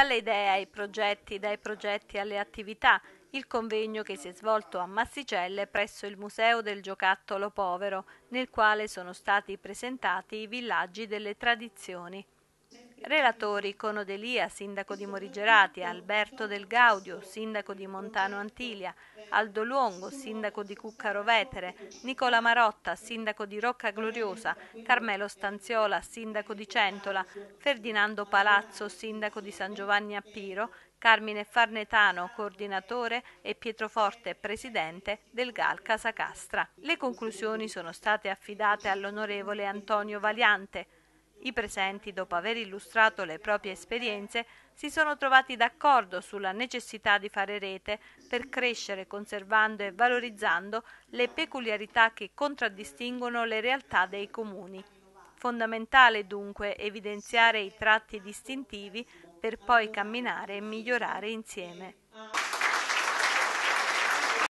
dalle idee ai progetti, dai progetti alle attività, il convegno che si è svolto a Massicelle presso il Museo del Giocattolo Povero, nel quale sono stati presentati i villaggi delle tradizioni. Relatori Cono Delia, sindaco di Morigerati, Alberto Del Gaudio, sindaco di Montano Antilia, Aldo Luongo, sindaco di Cuccaro Vetere, Nicola Marotta, sindaco di Rocca Gloriosa, Carmelo Stanziola, sindaco di Centola, Ferdinando Palazzo, sindaco di San Giovanni Appiro, Carmine Farnetano, coordinatore, e Pietroforte, presidente del GAL Casacastra. Le conclusioni sono state affidate all'onorevole Antonio Valiante, i presenti, dopo aver illustrato le proprie esperienze, si sono trovati d'accordo sulla necessità di fare rete per crescere conservando e valorizzando le peculiarità che contraddistinguono le realtà dei comuni. Fondamentale dunque evidenziare i tratti distintivi per poi camminare e migliorare insieme.